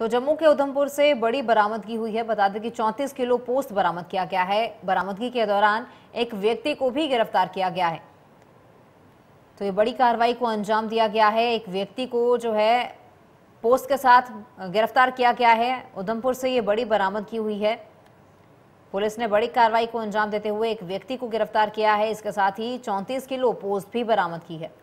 तो जम्मू के उधमपुर से बड़ी बरामदगी हुई है बता दें कि 34 किलो पोस्ट बरामद किया गया है बरामदगी के दौरान एक व्यक्ति को भी गिरफ्तार किया गया है तो ये बड़ी कार्रवाई को अंजाम दिया गया है एक व्यक्ति को जो है पोस्ट के साथ गिरफ्तार किया गया है उधमपुर से ये बड़ी बरामदगी हुई है पुलिस ने बड़ी कार्रवाई को अंजाम देते हुए एक व्यक्ति को गिरफ्तार किया है इसके साथ ही 34 किलो पोस्ट भी बरामद की है